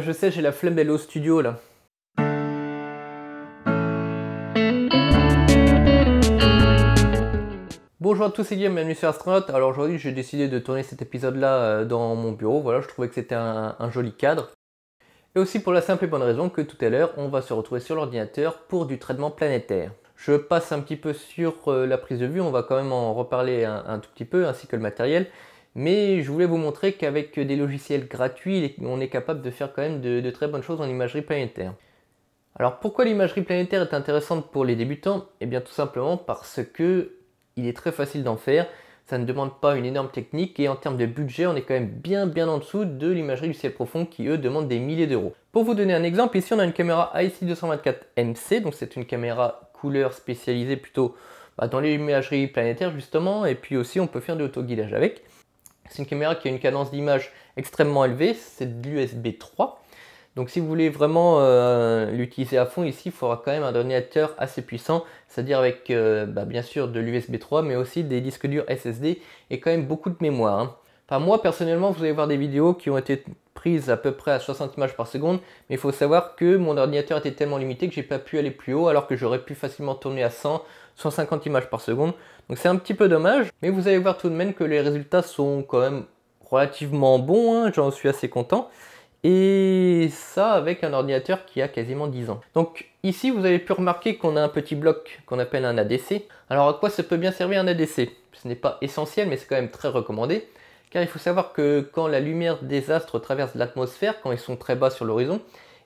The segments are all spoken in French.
je sais, j'ai la flemme d'aller au studio là. Bonjour à tous et bienvenue sur Astronaut. Alors aujourd'hui, j'ai décidé de tourner cet épisode là euh, dans mon bureau. Voilà, je trouvais que c'était un, joli cadre. Et aussi pour la simple et bonne raison que tout à l'heure, on va se retrouver sur l'ordinateur pour du traitement planétaire. Je passe un petit peu sur euh, la prise de vue, on va quand même en reparler un tout petit peu, ainsi que le matériel. Mais je voulais vous montrer qu'avec des logiciels gratuits, on est capable de faire quand même de, très bonnes choses en imagerie planétaire. Alors pourquoi l'imagerie planétaire est intéressante pour les débutants Eh bien tout simplement parce que il est très facile d'en faire, ça ne demande pas une énorme technique et en termes de budget on est quand même bien bien en dessous de l'imagerie du ciel profond qui eux demandent des milliers d'euros. Pour vous donner un exemple, ici on a une caméra IC 224MC, donc c'est une caméra couleur spécialisée plutôt bah, dans l'imagerie planétaire justement et puis aussi on peut faire de autoguidage avec. C'est une caméra qui a une cadence d'image extrêmement élevée, c'est de l'USB 3. Donc si vous voulez vraiment euh, l'utiliser à fond, ici il faudra quand même un ordinateur assez puissant, c'est-à-dire avec euh, bah, bien sûr de l'USB 3, mais aussi des disques durs SSD et quand même beaucoup de mémoire. Hein moi personnellement, vous allez voir des vidéos qui ont été prises à peu près à 60 images par seconde, mais il faut savoir que mon ordinateur était tellement limité que j'ai pas pu aller plus haut, alors que j'aurais pu facilement tourner à 100, 150 images par seconde. Donc c'est un petit peu dommage, mais vous allez voir tout de même que les résultats sont quand même relativement bons, hein, j'en suis assez content. Et ça avec un ordinateur qui a quasiment 10 ans. Donc ici, vous avez pu remarquer qu'on a un petit bloc qu'on appelle un ADC. Alors à quoi ça peut bien servir un ADC Ce n'est pas essentiel, mais c'est quand même très recommandé. Car il faut savoir que quand la lumière des astres traverse l'atmosphère, quand ils sont très bas sur l'horizon,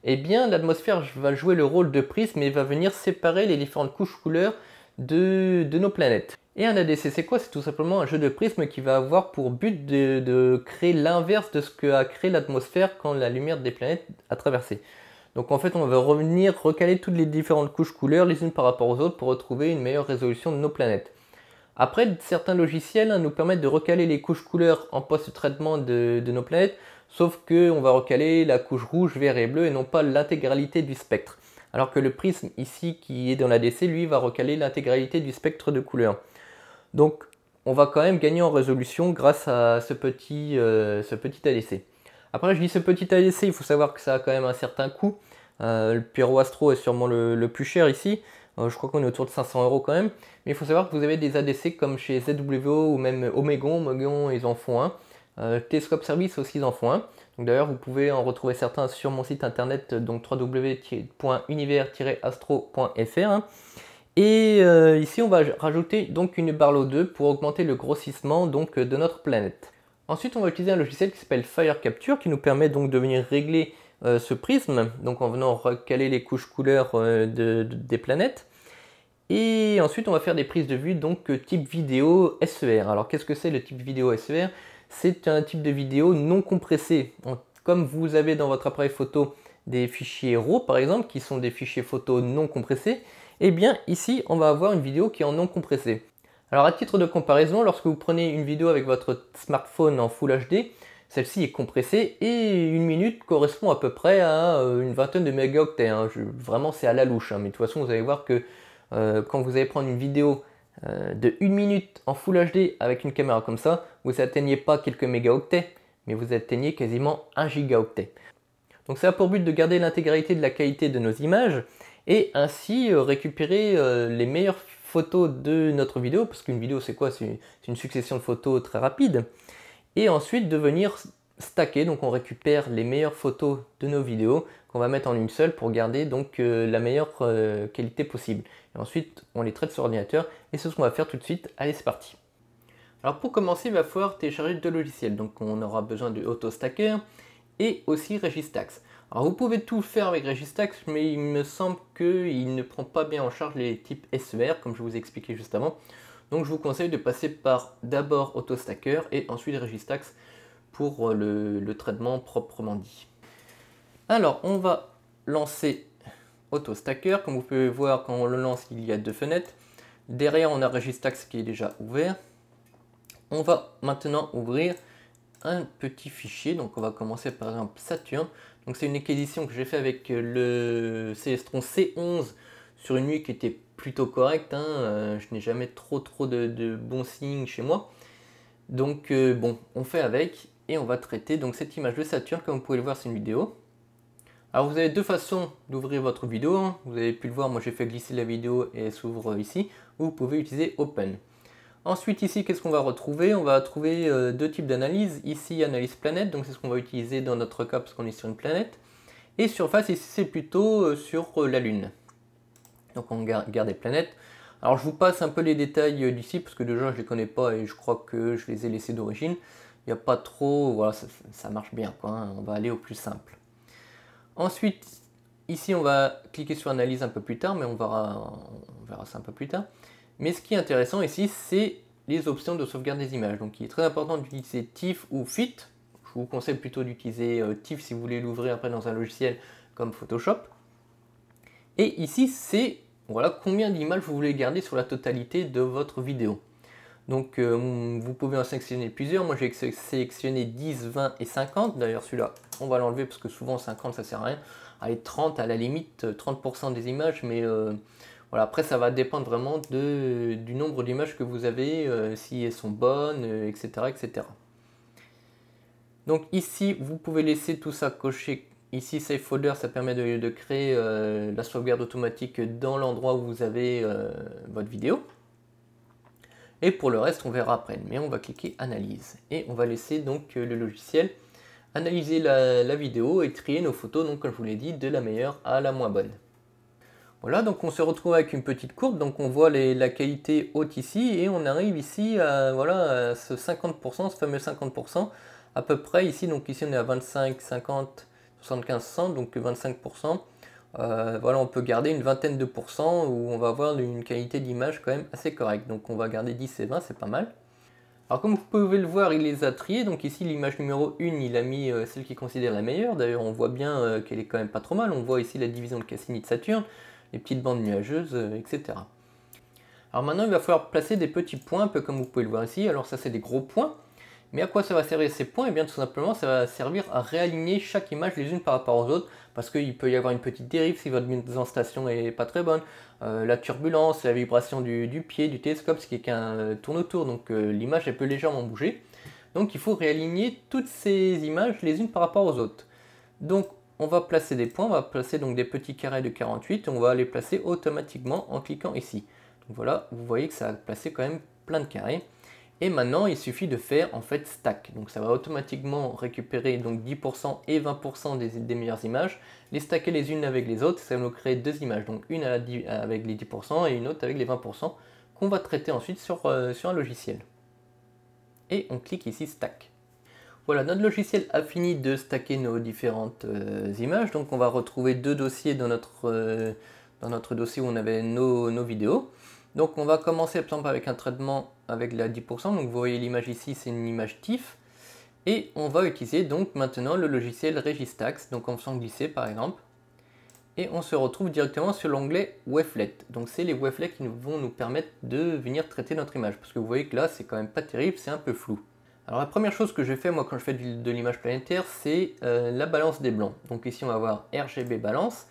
eh bien l'atmosphère va jouer le rôle de prisme et va venir séparer les différentes couches couleurs de, nos planètes. Et un ADC, c'est quoi C'est tout simplement un jeu de prisme qui va avoir pour but de, de créer l'inverse de ce que a créé l'atmosphère quand la lumière des planètes a traversé. Donc en fait, on va revenir recaler toutes les différentes couches couleurs les unes par rapport aux autres pour retrouver une meilleure résolution de nos planètes. Après, certains logiciels hein, nous permettent de recaler les couches couleurs en post-traitement de, nos planètes, sauf qu'on va recaler la couche rouge, vert et bleu et non pas l'intégralité du spectre. Alors que le prisme ici qui est dans l'ADC, lui, va recaler l'intégralité du spectre de couleurs. Donc on va quand même gagner en résolution grâce à ce petit, euh, ADC. Après, je dis ce petit ADC, il faut savoir que ça a quand même un certain coût. Euh, le Pyro Astro est sûrement le plus cher ici, euh, je crois qu'on est autour de 500 euros quand même. Mais il faut savoir que vous avez des ADC comme chez ZWO ou même Omegon. Omegon, ils en font un. Euh, Telescope Service aussi, ils en font un. Donc d'ailleurs, vous pouvez en retrouver certains sur mon site internet, euh, donc www.univers-astro.fr. Hein. Et ici, on va rajouter donc une barlow 2 pour augmenter le grossissement donc, de notre planète. Ensuite, on va utiliser un logiciel qui s'appelle Fire Capture qui nous permet donc de venir régler euh, ce prisme, donc en venant recaler les couches couleurs euh, des planètes. Et ensuite, on va faire des prises de vue donc euh, type vidéo SER. Alors, qu'est-ce que c'est le type vidéo SER C'est un type de vidéo non compressé. Comme vous avez dans votre appareil photo des fichiers RAW par exemple, qui sont des fichiers photo non compressés, eh bien ici on va avoir une vidéo qui est en non compressé. Alors à titre de comparaison, lorsque vous prenez une vidéo avec votre smartphone en Full HD, celle-ci est compressée et une minute correspond à peu près à euh, une vingtaine de mégaoctets. Hein. vraiment, c'est à la louche. Hein. Mais de toute façon, vous allez voir que euh, quand vous allez prendre une vidéo euh, de une minute en Full HD avec une caméra comme ça, vous n'atteignez pas quelques mégaoctets, mais vous atteignez quasiment 1 gigaoctet. Donc ça a pour but de garder l'intégralité de la qualité de nos images et ainsi récupérer les meilleures photos de notre vidéo, parce qu'une vidéo c'est quoi C'est une succession de photos très rapide et ensuite de venir stacker, donc on récupère les meilleures photos de nos vidéos qu'on va mettre en une seule pour garder donc euh, la meilleure euh, qualité possible. Et ensuite on les traite sur ordinateur et c'est ce qu'on va faire tout de suite. Allez c'est parti Alors pour commencer il va falloir télécharger deux logiciels, donc on aura besoin de AutoStacker et aussi Registax. Alors vous pouvez tout faire avec Registax mais il me semble qu'il ne prend pas bien en charge les types SVR e comme je vous ai expliqué juste avant. Donc je vous conseille de passer par d'abord AutoStacker et ensuite Registax pour euh, le, traitement proprement dit. Alors on va lancer AutoStacker. Comme vous pouvez voir quand on le lance il y a deux fenêtres. Derrière on a Registax qui est déjà ouvert. On va maintenant ouvrir un petit fichier. Donc on va commencer par exemple Saturn. Donc c'est une acquisition que j'ai fait avec euh, le Celestron C11 sur une nuit qui était plutôt correct. Hein, euh, je n'ai jamais trop trop de, bons signes chez moi. Donc euh, bon, on fait avec et on va traiter donc cette image de Saturne comme vous pouvez le voir c'est une vidéo. Alors vous avez deux façons d'ouvrir votre vidéo, hein. vous avez pu le voir, moi j'ai fait glisser la vidéo et elle s'ouvre euh, ici, ou vous pouvez utiliser Open. Ensuite ici qu'est-ce qu'on va retrouver On va trouver deux types d'analyses, ici analyse planète, donc c'est ce qu'on va utiliser dans notre cas parce qu'on est sur une planète, et surface ici c'est plutôt sur la Lune. Donc on garde des planètes. Alors je vous passe un peu les détails euh, d'ici parce que déjà je les connais pas et je crois que je les ai laissés d'origine. Il n'y a pas trop, voilà, ça, marche bien hein. On va aller au plus simple. Ensuite, ici on va cliquer sur analyse un peu plus tard, mais on verra, ça un peu plus tard. Mais ce qui est intéressant ici, c'est les options de sauvegarde des images. Donc il est très important d'utiliser TIFF ou FIT. Je vous conseille plutôt d'utiliser euh, TIFF si vous voulez l'ouvrir après dans un logiciel comme Photoshop. Et ici, c'est voilà combien d'images vous voulez garder sur la totalité de votre vidéo. Donc euh, vous pouvez en sélectionner plusieurs. Moi j'ai sélectionné 10, 20 et 50. D'ailleurs celui-là, on va l'enlever parce que souvent 50 ça sert à rien. Allez 30 à la limite, 30% euh, des images, mais euh, voilà, après ça va dépendre vraiment de, du nombre d'images que vous avez, si elles sont bonnes, etc., etc. Donc ici vous pouvez laisser tout ça coché Ici, Save Folder, ça permet de, créer euh, la sauvegarde automatique dans l'endroit où vous avez euh, votre vidéo. Et pour le reste, on verra après. Mais on va cliquer Analyse. Et on va laisser donc euh, le logiciel analyser la, vidéo et trier nos photos, donc comme je vous l'ai dit, de la meilleure à la moins bonne. Voilà, donc on se retrouve avec une petite courbe, donc on voit la qualité haute ici, et on arrive ici à, voilà, ce 50%, ce fameux 50%, à peu près ici, donc ici on est à 25, 50, 75 cents, donc 25%, euh, voilà, on peut garder une vingtaine de pourcents où on va avoir une qualité d'image quand même assez correcte. Donc on va garder 10 et 20, c'est pas mal. Alors comme vous pouvez le voir, il les a triés. Donc ici, l'image numéro 1, il a mis euh, celle qu'il considère la meilleure. D'ailleurs, on voit bien euh, qu'elle est quand même pas trop mal. On voit ici la division de Cassini de Saturne, les petites bandes nuageuses, etc. Alors maintenant, il va falloir placer des petits points, un peu comme vous pouvez le voir ici. Alors ça, c'est des gros points. Mais à quoi ça va servir ces points Et eh bien tout simplement, ça va servir à réaligner chaque image les unes par rapport aux autres, parce qu'il peut y avoir une petite dérive si votre mise en station n'est pas très bonne, euh, la turbulence, la vibration du, pied, du télescope, ce qui est qu'un euh, tourne autour, donc euh, l'image elle peut légèrement bouger. Donc il faut réaligner toutes ces images les unes par rapport aux autres. Donc on va placer des points, on va placer donc des petits carrés de 48, on va les placer automatiquement en cliquant ici. voilà, vous voyez que ça a placé quand même plein de carrés. Et maintenant, il suffit de faire en fait stack. Donc ça va automatiquement récupérer donc 10% et 20% des, meilleures images, les stacker les unes avec les autres, ça va nous créer deux images. Donc une avec les 10% et une autre avec les 20% qu'on va traiter ensuite sur, euh, sur un logiciel. Et on clique ici stack. Voilà, notre logiciel a fini de stacker nos différentes euh, images. Donc on va retrouver deux dossiers dans notre, euh, dans notre dossier où on avait nos, nos vidéos. Donc on va commencer par exemple avec un traitement avec la 10%. Donc vous voyez l'image ici, c'est une image TIFF. Et on va utiliser donc maintenant le logiciel Registax, donc en faisant glisser par exemple. Et on se retrouve directement sur l'onglet Wavelet. Donc c'est les wavelets qui vont nous permettre de venir traiter notre image. Parce que vous voyez que là, c'est quand même pas terrible, c'est un peu flou. Alors la première chose que je fais moi quand je fais de l'image planétaire, c'est euh, la balance des blancs. Donc ici on va avoir RGB balance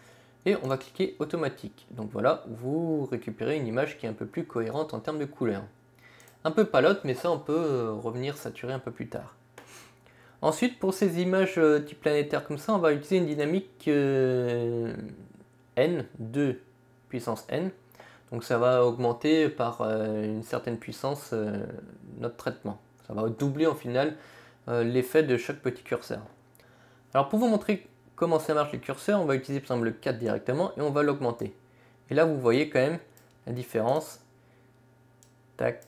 et on va cliquer automatique. Donc voilà, vous récupérez une image qui est un peu plus cohérente en termes de couleurs un peu palote, mais ça on peut euh, revenir saturer un peu plus tard. Ensuite, pour ces images euh, type planétaire comme ça, on va utiliser une dynamique euh, n, 2 puissance n. Donc ça va augmenter par une certaine puissance notre traitement. Ça va doubler en final l'effet de chaque petit curseur. Alors pour vous montrer comment ça marche les curseurs, on va utiliser par exemple le 4 directement et on va l'augmenter. Et là vous voyez quand même la différence. Tac,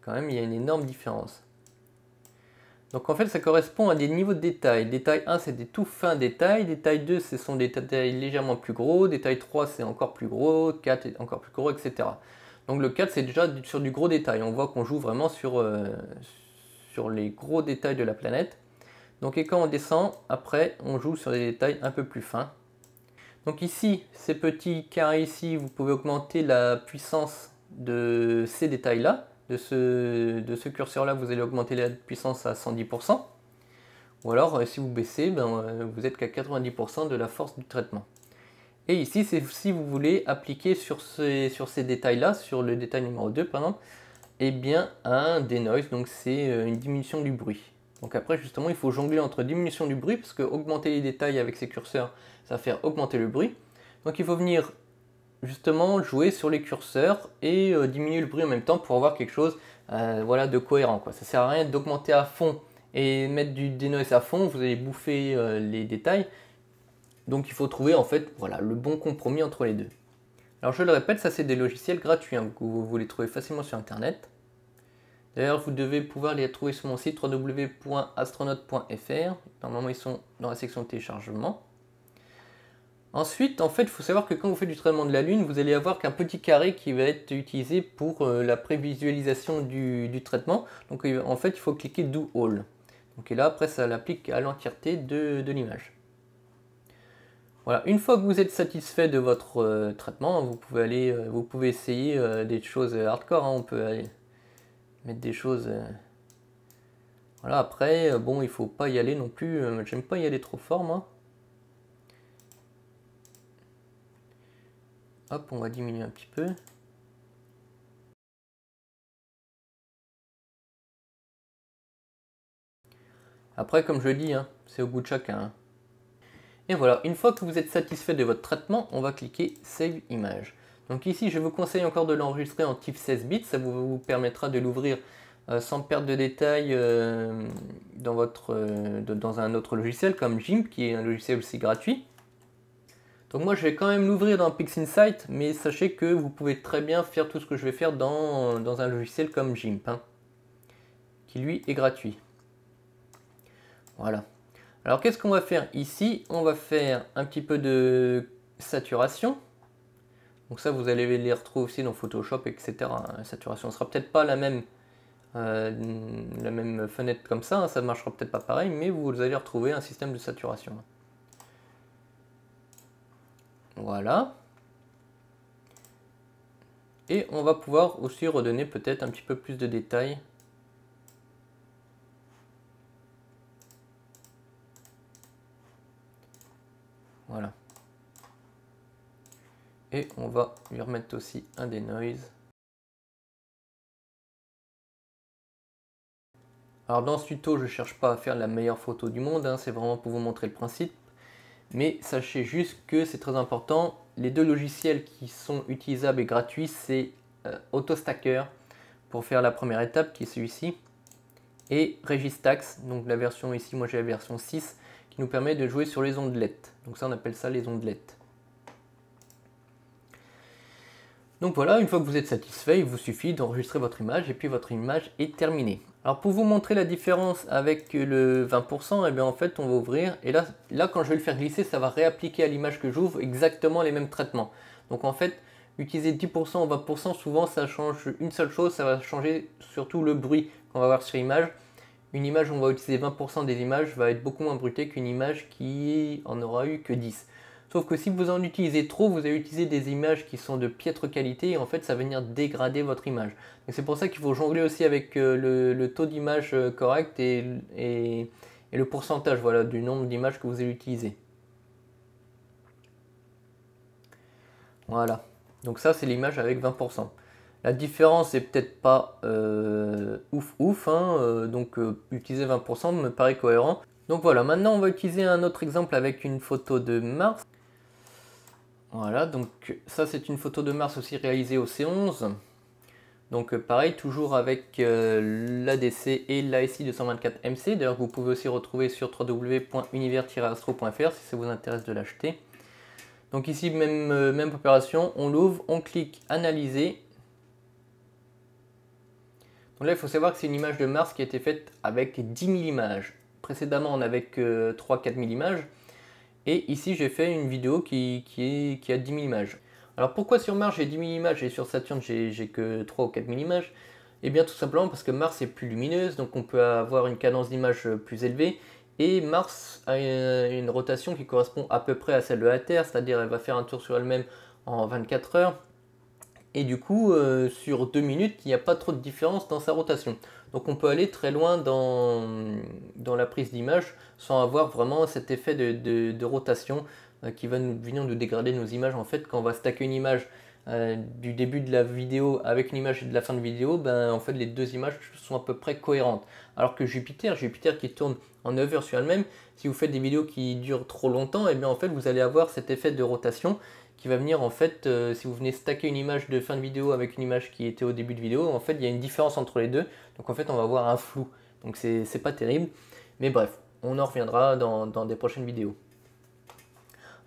quand même, il y a une énorme différence. Donc en fait, ça correspond à des niveaux de détails. Détail 1, c'est des tout fins détails. Détail 2, ce sont des détails légèrement plus gros. Détail 3, c'est encore plus gros. 4, est encore plus gros, etc. Donc le 4, c'est déjà sur du gros détail. On voit qu'on joue vraiment sur, euh, sur les gros détails de la planète. Donc et quand on descend, après, on joue sur des détails un peu plus fins. Donc ici, ces petits carrés ici, vous pouvez augmenter la puissance de ces détails-là de ce, de ce curseur-là, vous allez augmenter la puissance à 110%. Ou alors, euh, si vous baissez, ben, euh, vous êtes qu'à 90% de la force du traitement. Et ici, c'est si vous voulez appliquer sur ces, sur ces détails-là, sur le détail numéro 2 par exemple, et bien un denoise, donc c'est euh, une diminution du bruit. Donc après, justement, il faut jongler entre diminution du bruit, parce que augmenter les détails avec ces curseurs, ça va faire augmenter le bruit. Donc il faut venir justement jouer sur les curseurs et euh, diminuer le bruit en même temps pour avoir quelque chose euh, voilà, de cohérent. Quoi. Ça sert à rien d'augmenter à fond et mettre du denoise à fond, vous allez bouffer euh, les détails. Donc il faut trouver en fait voilà, le bon compromis entre les deux. Alors je le répète, ça c'est des logiciels gratuits, hein, que vous, voulez les facilement sur internet. D'ailleurs vous devez pouvoir les trouver sur mon site www.astronaut.fr. Normalement ils sont dans la section téléchargement. Ensuite, en fait, il faut savoir que quand vous faites du traitement de la Lune, vous allez avoir qu'un petit carré qui va être utilisé pour euh, la prévisualisation du, traitement. Donc euh, en fait, il faut cliquer Do All. Donc et là, après, ça l'applique à l'entièreté de, l'image. Voilà, une fois que vous êtes satisfait de votre euh, traitement, vous pouvez aller, vous pouvez essayer des choses hardcore. Hein. on peut mettre des choses. Voilà, après, bon, il faut pas y aller non plus. J'aime pas y aller trop fort, moi. Hop, on va diminuer un petit peu. Après, comme je dis, hein, c'est au goût de chacun. Hein. Et voilà, une fois que vous êtes satisfait de votre traitement, on va cliquer Save Image. Donc ici, je vous conseille encore de l'enregistrer en type 16 bits, ça vous, permettra de l'ouvrir euh, sans perte de détails euh, dans, euh, dans un autre logiciel comme GIMP, qui est un logiciel aussi gratuit. Donc moi je vais quand même l'ouvrir dans PixInsight, mais sachez que vous pouvez très bien faire tout ce que je vais faire dans, un logiciel comme GIMP, hein, qui lui est gratuit. Voilà. Alors qu'est-ce qu'on va faire ici On va faire un petit peu de saturation. Donc ça vous allez les retrouver aussi dans Photoshop, etc. saturation ne sera peut-être pas la même, euh, la même fenêtre comme ça, hein, ça ne marchera peut-être pas pareil, mais vous allez retrouver un système de saturation. Voilà. Et on va pouvoir aussi redonner peut-être un petit peu plus de détails. Voilà. Et on va lui remettre aussi un des noise. Alors dans ce tuto, je ne cherche pas à faire la meilleure photo du monde, hein. c'est vraiment pour vous montrer le principe. Mais sachez juste que c'est très important, les deux logiciels qui sont utilisables et gratuits, c'est euh, AutoStacker pour faire la première étape qui est celui-ci, et Registax, donc la version ici, moi j'ai la version 6, qui nous permet de jouer sur les ondelettes. Donc ça on appelle ça les ondelettes. Donc voilà, une fois que vous êtes satisfait, il vous suffit d'enregistrer votre image et puis votre image est terminée. Alors pour vous montrer la différence avec le 20%, et eh bien en fait on va ouvrir et là, là quand je vais le faire glisser, ça va réappliquer à l'image que j'ouvre exactement les mêmes traitements. Donc en fait, utiliser 10% ou 20%, souvent ça change une seule chose, ça va changer surtout le bruit qu'on va voir sur l'image. Une image où on va utiliser 20% des images va être beaucoup moins bruitée qu'une image qui en aura eu que 10. Sauf que si vous en utilisez trop, vous allez utiliser des images qui sont de piètre qualité et en fait ça va venir dégrader votre image. c'est pour ça qu'il faut jongler aussi avec euh, le, taux d'image euh, correct et, le pourcentage voilà, du nombre d'images que vous allez utiliser. Voilà, donc ça c'est l'image avec 20%. La différence est peut-être pas euh, ouf ouf, hein, donc utiliser 20% me paraît cohérent. Donc voilà, maintenant on va utiliser un autre exemple avec une photo de Mars. Voilà, donc ça c'est une photo de Mars aussi réalisée au C11. Donc euh, pareil, toujours avec euh, l'ADC et l'ASI 224MC. D'ailleurs, vous pouvez aussi retrouver sur www.univers-astro.fr si ça vous intéresse de l'acheter. Donc ici, même, euh, même opération, on l'ouvre, on clique Analyser. Donc là, il faut savoir que c'est une image de Mars qui a été faite avec 10 000 images. Précédemment, on avait que 3-4 000 images. Et ici, j'ai fait une vidéo qui, a 10 000 images. Alors pourquoi sur Mars j'ai 10 000 images et sur Saturne j'ai que 3 ou 4 000 images Eh bien tout simplement parce que Mars est plus lumineuse, donc on peut avoir une cadence d'images plus élevée. Et Mars a une, une rotation qui correspond à peu près à celle de la Terre, c'est-à-dire elle va faire un tour sur elle-même en 24 heures et du coup, euh, sur deux minutes, il n'y a pas trop de différence dans sa rotation. Donc on peut aller très loin dans, la prise d'image sans avoir vraiment cet effet de, rotation euh, qui va nous, venir nous dégrader nos images. En fait, quand on va stacker une image euh, du début de la vidéo avec une image de la fin de vidéo, ben, en fait les deux images sont à peu près cohérentes. Alors que Jupiter, Jupiter qui tourne en 9 heures sur elle-même, si vous faites des vidéos qui durent trop longtemps, et eh en fait vous allez avoir cet effet de rotation va venir en fait, euh, si vous venez stacker une image de fin de vidéo avec une image qui était au début de vidéo, en fait il y a une différence entre les deux, donc en fait on va avoir un flou, donc c'est pas terrible, mais bref, on en reviendra dans, des prochaines vidéos.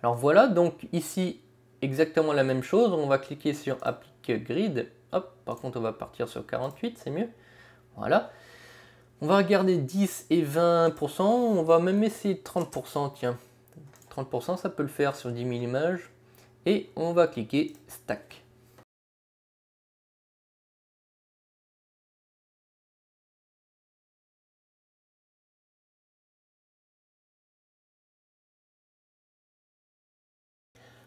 Alors voilà, donc ici exactement la même chose, on va cliquer sur Applique Grid, hop, par contre on va partir sur 48, c'est mieux, voilà. On va regarder 10 et 20%, on va même essayer 30%, tiens. 30% ça peut le faire sur 10 000 images et on va cliquer Stack.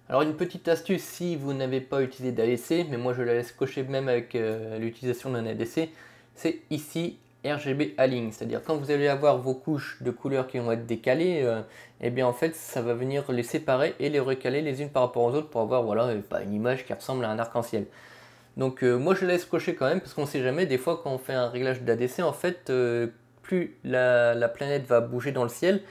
Alors une petite astuce si vous n'avez pas utilisé d'ADC, mais moi je la laisse cocher même avec euh, l'utilisation d'un ADC, c'est ici RGB Align, c'est-à-dire quand vous allez avoir vos couches de couleurs qui vont être décalées, euh, eh bien en fait ça va venir les séparer et les recaler les unes par rapport aux autres pour avoir voilà, euh, une image qui ressemble à un arc-en-ciel. Donc euh, moi je laisse cocher quand même parce qu'on sait jamais, des fois quand on fait un réglage d'ADC, en fait plus la, planète va bouger dans le ciel,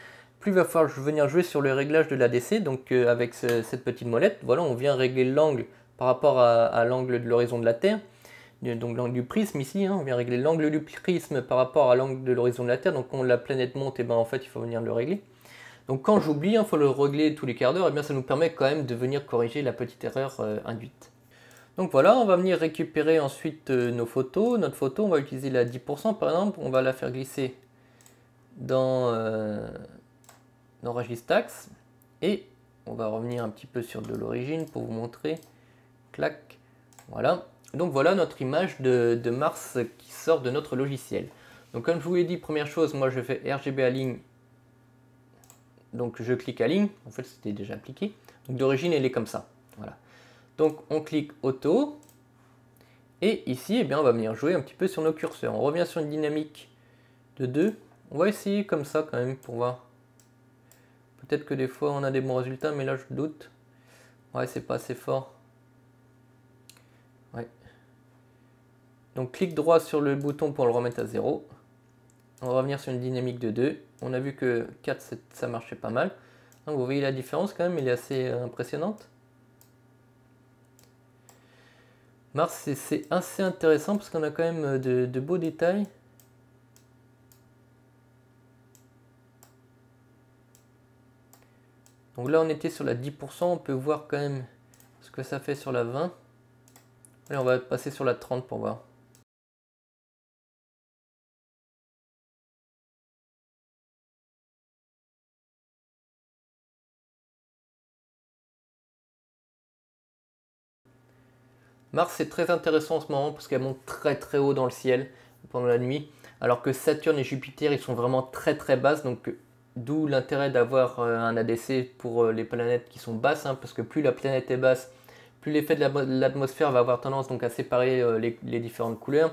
plus il va falloir venir jouer sur le réglage de l'ADC, donc avec cette petite molette, voilà on vient régler l'angle par rapport à l'angle de l'horizon de la Terre, donc l'angle du prisme ici, hein, on vient régler l'angle du prisme par rapport à l'angle de l'horizon de la Terre, donc quand la planète monte, et eh ben en fait il faut venir le régler. Donc quand j'oublie, il hein, faut le régler tous les quarts d'heure, et eh bien ça nous permet quand même de venir corriger la petite erreur euh, induite. Donc voilà, on va venir récupérer ensuite euh, nos photos. Notre photo, on va utiliser la 10% par exemple, on va la faire glisser dans, euh, dans et on va revenir un petit peu sur de l'origine pour vous montrer, clac, voilà. Donc voilà notre image de, Mars qui sort de notre logiciel. Donc comme je vous l'ai dit, première chose, moi je fais RGB Align. Donc je clique Align. En fait, c'était déjà appliqué. Donc d'origine, elle est comme ça. Voilà. Donc on clique Auto. Et ici, eh bien, on va venir jouer un petit peu sur nos curseurs. On revient sur une dynamique de 2. On va essayer comme ça quand même pour voir. Peut-être que des fois on a des bons résultats, mais là je doute. Ouais, c'est pas assez fort. Ouais, donc clic droit sur le bouton pour le remettre à 0. On va revenir sur une dynamique de 2. On a vu que 4, ça marchait pas mal. vous voyez la différence quand même, elle est assez euh, impressionnante. Mars, c'est assez intéressant parce qu'on a quand même euh, de, beaux détails. Donc là, on était sur la 10%, on peut voir quand même ce que ça fait sur la 20. on va passer sur la 30 pour voir. Mars, c'est très intéressant en ce moment parce qu'elle monte très très haut dans le ciel pendant la nuit, alors que Saturne et Jupiter, ils sont vraiment très très basses, donc euh, d'où l'intérêt d'avoir euh, un ADC pour euh, les planètes qui sont basses, hein, parce que plus la planète est basse, plus l'effet de l'atmosphère va avoir tendance donc à séparer les, différentes couleurs.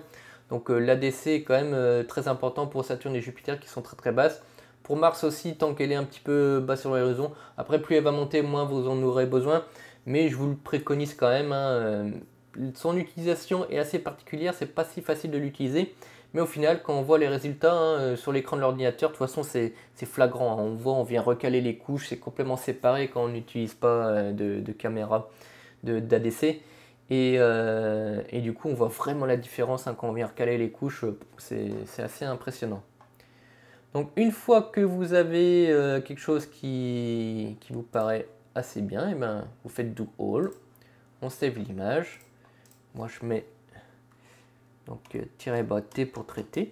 Donc l'ADC est quand même très important pour Saturne et Jupiter qui sont très très basses. Pour Mars aussi, tant qu'elle est un petit peu basse sur l'horizon, après plus elle va monter, moins vous en aurez besoin. Mais je vous le préconise quand même, hein, son utilisation est assez particulière, c'est pas si facile de l'utiliser. Mais au final, quand on voit les résultats hein, euh, sur l'écran de l'ordinateur, de toute façon, c'est flagrant. Hein. On voit, on vient recaler les couches, c'est complètement séparé quand on n'utilise pas euh, de, caméra d'ADC. Euh, et, du coup, on voit vraiment la différence hein, quand on vient recaler les couches, c'est assez impressionnant. Donc, une fois que vous avez quelque chose qui, qui, vous paraît assez bien, et eh ben, vous faites do all, on save l'image moi je mets donc euh, tirer bas T pour traiter.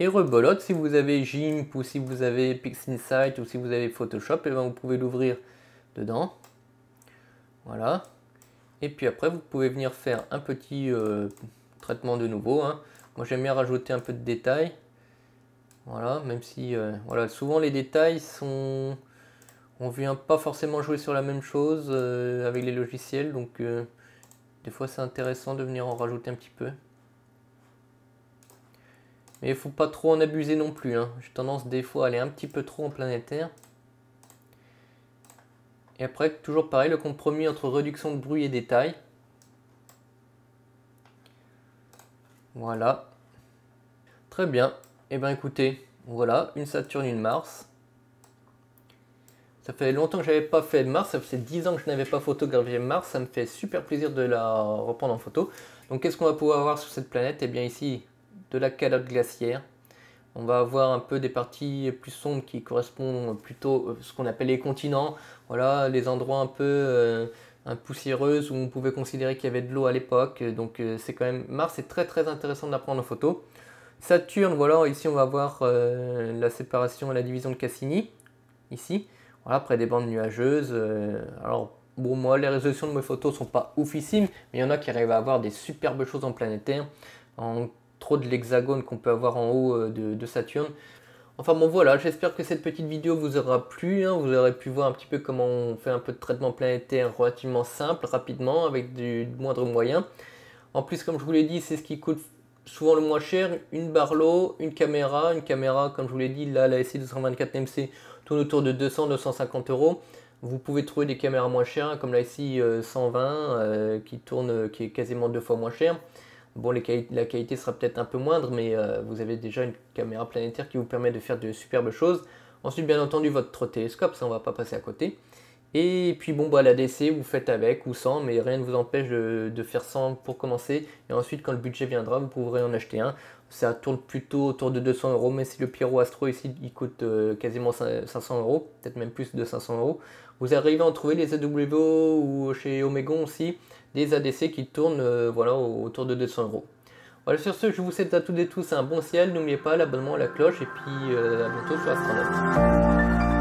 Et rebolote, si vous avez GIMP ou si vous avez PixInsight ou si vous avez Photoshop, et eh ben, vous pouvez l'ouvrir dedans. Voilà. Et puis après, vous pouvez venir faire un petit euh, traitement de nouveau. Hein. Moi, j'aime bien rajouter un peu de détails. Voilà, même si euh, voilà, souvent les détails sont... On vient pas forcément jouer sur la même chose avec les logiciels, donc des fois, c'est intéressant de venir en rajouter un petit peu. Mais il faut pas trop en abuser non plus. Hein. J'ai tendance des fois à aller un petit peu trop en planétaire. Et après, toujours pareil, le compromis entre réduction de bruit et détail. Voilà. Très bien. Et eh bien écoutez, voilà, une Saturne, une Mars. Ça fait longtemps que je n'avais pas fait Mars, ça fait 10 ans que je n'avais pas photographié Mars, ça me fait super plaisir de la reprendre en photo. Donc qu'est-ce qu'on va pouvoir avoir sur cette planète Eh bien ici, de la calotte glaciaire. On va avoir un peu des parties plus sombres qui correspondent plutôt à euh, ce qu'on appelle les continents. Voilà, les endroits un peu euh, poussiéreux où on pouvait considérer qu'il y avait de l'eau à l'époque. Donc euh, c'est quand même... Mars c'est très très intéressant de la prendre en photo. Saturne, voilà, ici on va voir la séparation et la division de Cassini. Ici après des bandes nuageuses. Euh, alors, bon, moi, les résolutions de mes photos sont pas oufissimes, mais il y en a qui arrivent à avoir des superbes choses en planétaire, en trop de l'hexagone qu'on peut avoir en haut euh, de, Saturne. Enfin bon voilà, j'espère que cette petite vidéo vous aura plu, hein. vous aurez pu voir un petit peu comment on fait un peu de traitement planétaire relativement simple, rapidement, avec du moindre moyen. En plus, comme je vous l'ai dit, c'est ce qui coûte souvent le moins cher, une Barlow, une caméra. Une caméra, comme je vous l'ai dit, là, la SI 224 MC tourne autour de 200-250 euros. Vous pouvez trouver des caméras moins chères, comme la SI 120, euh, euh, qui tourne, euh, qui est quasiment deux fois moins chère. Bon, la qualité sera peut-être un peu moindre, mais vous avez déjà une caméra planétaire qui vous permet de faire de superbes choses. Ensuite, bien entendu, votre télescope, ça on va pas passer à côté. Et puis bon, bah, l'ADC vous faites avec ou sans, mais rien ne vous empêche de, faire sans pour commencer. Et ensuite, quand le budget viendra, vous pourrez en acheter un. Ça tourne plutôt autour de 200 euros, mais si le Pierrot Astro ici, il coûte euh, quasiment 500 euros, peut-être même plus de 500 euros. Vous arrivez à en trouver les AWO ou chez Omegon aussi, des ADC qui tournent euh, voilà, autour de 200 euros. Voilà, sur ce, je vous souhaite à toutes et tous un bon ciel. N'oubliez pas l'abonnement la cloche et puis euh, à bientôt sur Astronaut.